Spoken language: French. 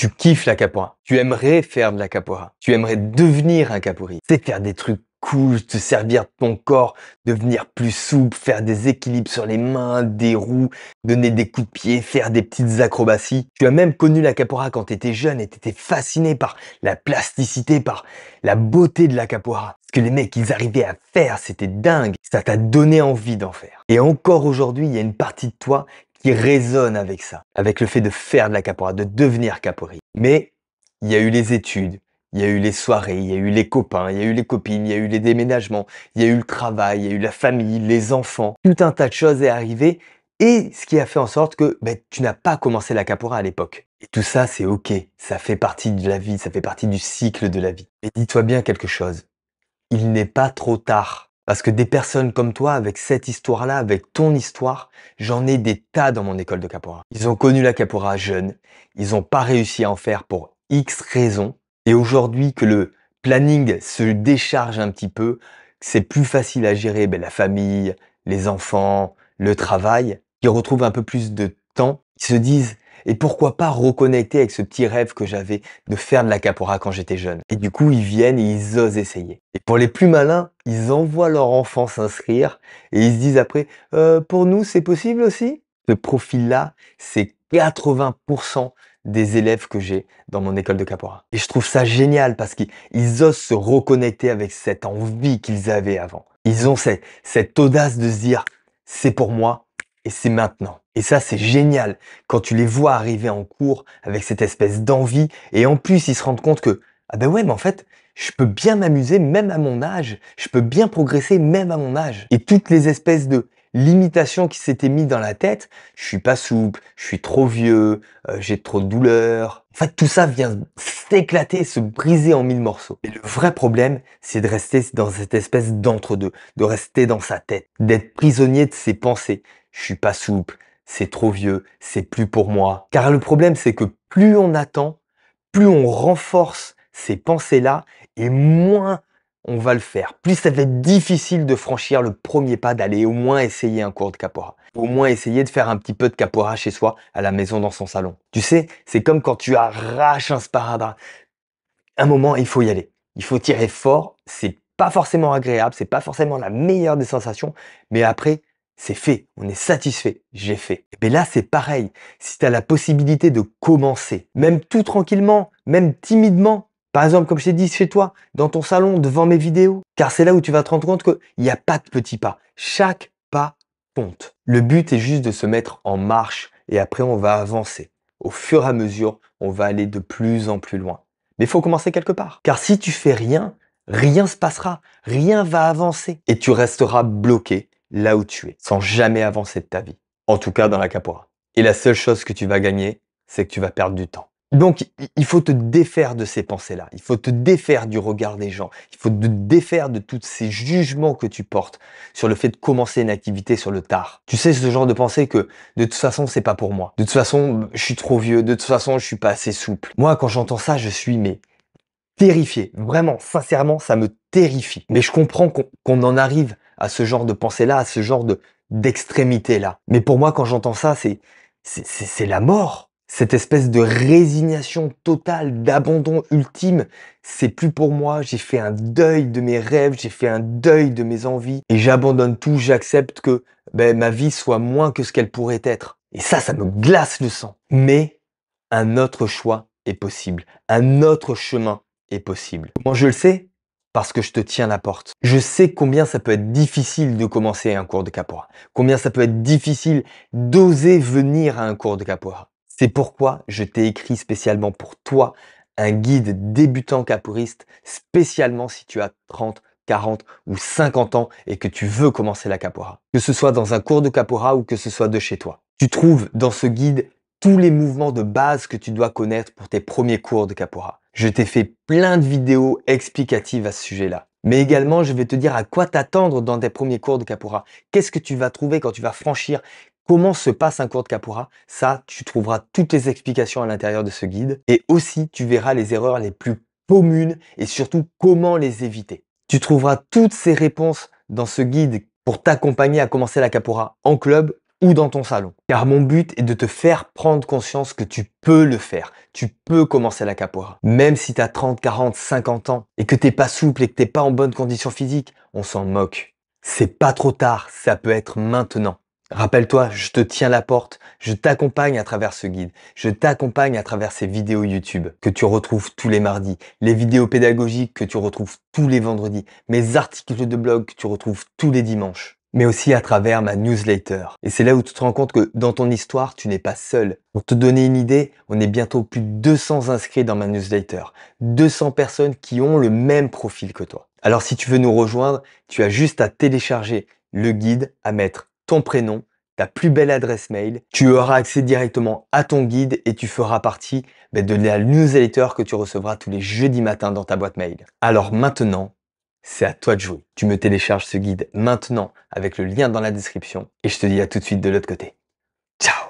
Tu kiffes la capoeira. Tu aimerais faire de la capora. Tu aimerais devenir un capoeiriste. C'est faire des trucs cool, te servir de ton corps, devenir plus souple, faire des équilibres sur les mains, des roues, donner des coups de pied, faire des petites acrobaties. Tu as même connu la capora quand tu étais jeune et t'étais fasciné par la plasticité, par la beauté de la capoeira. Ce que les mecs, ils arrivaient à faire, c'était dingue. Ça t'a donné envie d'en faire. Et encore aujourd'hui, il y a une partie de toi qui résonne avec ça, avec le fait de faire de la capora, de devenir capori. Mais il y a eu les études, il y a eu les soirées, il y a eu les copains, il y a eu les copines, il y a eu les déménagements, il y a eu le travail, il y a eu la famille, les enfants. Tout un tas de choses est arrivé et ce qui a fait en sorte que ben, tu n'as pas commencé la capora à l'époque. Et tout ça, c'est ok, ça fait partie de la vie, ça fait partie du cycle de la vie. Mais dis-toi bien quelque chose, il n'est pas trop tard parce que des personnes comme toi, avec cette histoire-là, avec ton histoire, j'en ai des tas dans mon école de Capora. Ils ont connu la Capora jeune, ils n'ont pas réussi à en faire pour X raisons. Et aujourd'hui que le planning se décharge un petit peu, c'est plus facile à gérer ben, la famille, les enfants, le travail, Ils retrouvent un peu plus de temps, ils se disent et pourquoi pas reconnecter avec ce petit rêve que j'avais de faire de la capora quand j'étais jeune. Et du coup, ils viennent et ils osent essayer. Et pour les plus malins, ils envoient leur enfant s'inscrire et ils se disent après, euh, pour nous, c'est possible aussi Ce profil-là, c'est 80% des élèves que j'ai dans mon école de Capora. Et je trouve ça génial parce qu'ils osent se reconnecter avec cette envie qu'ils avaient avant. Ils ont cette, cette audace de se dire c'est pour moi et c'est maintenant. Et ça, c'est génial quand tu les vois arriver en cours avec cette espèce d'envie et en plus ils se rendent compte que ah ben ouais, mais en fait, je peux bien m'amuser même à mon âge, je peux bien progresser même à mon âge. Et toutes les espèces de limitations qui s'étaient mises dans la tête, je suis pas souple, je suis trop vieux, euh, j'ai trop de douleurs. En fait, tout ça vient s'éclater, se briser en mille morceaux. Et le vrai problème, c'est de rester dans cette espèce d'entre-deux, de rester dans sa tête, d'être prisonnier de ses pensées. Je suis pas souple, c'est trop vieux, c'est plus pour moi. Car le problème, c'est que plus on attend, plus on renforce ces pensées-là et moins on va le faire. Plus ça va être difficile de franchir le premier pas, d'aller au moins essayer un cours de capora. Au moins essayer de faire un petit peu de capora chez soi, à la maison, dans son salon. Tu sais, c'est comme quand tu arraches un sparadrap. Un moment, il faut y aller. Il faut tirer fort. C'est pas forcément agréable, c'est pas forcément la meilleure des sensations, mais après, c'est fait, on est satisfait, j'ai fait. Et bien là, c'est pareil. Si tu as la possibilité de commencer, même tout tranquillement, même timidement, par exemple, comme je t'ai dit, chez toi, dans ton salon, devant mes vidéos, car c'est là où tu vas te rendre compte qu'il n'y a pas de petits pas. Chaque pas compte. Le but est juste de se mettre en marche et après, on va avancer. Au fur et à mesure, on va aller de plus en plus loin. Mais il faut commencer quelque part. Car si tu fais rien, rien ne se passera, rien va avancer et tu resteras bloqué là où tu es, sans jamais avancer de ta vie. En tout cas dans la capoeira. Et la seule chose que tu vas gagner, c'est que tu vas perdre du temps. Donc, il faut te défaire de ces pensées-là. Il faut te défaire du regard des gens. Il faut te défaire de tous ces jugements que tu portes sur le fait de commencer une activité sur le tard. Tu sais, ce genre de pensée que de toute façon, ce n'est pas pour moi. De toute façon, je suis trop vieux. De toute façon, je ne suis pas assez souple. Moi, quand j'entends ça, je suis, mais terrifié. Vraiment, sincèrement, ça me terrifie. Mais je comprends qu'on en arrive à ce genre de pensée-là, à ce genre d'extrémité-là. Mais pour moi, quand j'entends ça, c'est c'est la mort. Cette espèce de résignation totale, d'abandon ultime, c'est plus pour moi. J'ai fait un deuil de mes rêves, j'ai fait un deuil de mes envies, et j'abandonne tout. J'accepte que ben, ma vie soit moins que ce qu'elle pourrait être. Et ça, ça me glace le sang. Mais un autre choix est possible, un autre chemin est possible. Moi, je le sais parce que je te tiens la porte. Je sais combien ça peut être difficile de commencer un cours de capora. combien ça peut être difficile d'oser venir à un cours de capora. C'est pourquoi je t'ai écrit spécialement pour toi un guide débutant caporiste spécialement si tu as 30 40 ou 50 ans et que tu veux commencer la capora. Que ce soit dans un cours de capora ou que ce soit de chez toi. Tu trouves dans ce guide tous les mouvements de base que tu dois connaître pour tes premiers cours de Capora. Je t'ai fait plein de vidéos explicatives à ce sujet-là. Mais également, je vais te dire à quoi t'attendre dans tes premiers cours de Capora. Qu'est-ce que tu vas trouver quand tu vas franchir Comment se passe un cours de Capora Ça, tu trouveras toutes les explications à l'intérieur de ce guide. Et aussi, tu verras les erreurs les plus communes et surtout comment les éviter. Tu trouveras toutes ces réponses dans ce guide pour t'accompagner à commencer la Capora en club ou dans ton salon. Car mon but est de te faire prendre conscience que tu peux le faire. Tu peux commencer la capoeira. Même si tu as 30, 40, 50 ans et que t'es pas souple et que t'es pas en bonne condition physique, on s'en moque. C'est pas trop tard, ça peut être maintenant. Rappelle-toi, je te tiens la porte, je t'accompagne à travers ce guide, je t'accompagne à travers ces vidéos YouTube que tu retrouves tous les mardis, les vidéos pédagogiques que tu retrouves tous les vendredis, mes articles de blog que tu retrouves tous les dimanches mais aussi à travers ma newsletter. Et c'est là où tu te rends compte que dans ton histoire, tu n'es pas seul. Pour te donner une idée, on est bientôt plus de 200 inscrits dans ma newsletter. 200 personnes qui ont le même profil que toi. Alors si tu veux nous rejoindre, tu as juste à télécharger le guide, à mettre ton prénom, ta plus belle adresse mail. Tu auras accès directement à ton guide et tu feras partie ben, de la newsletter que tu recevras tous les jeudis matins dans ta boîte mail. Alors maintenant, c'est à toi de jouer. Tu me télécharges ce guide maintenant avec le lien dans la description et je te dis à tout de suite de l'autre côté. Ciao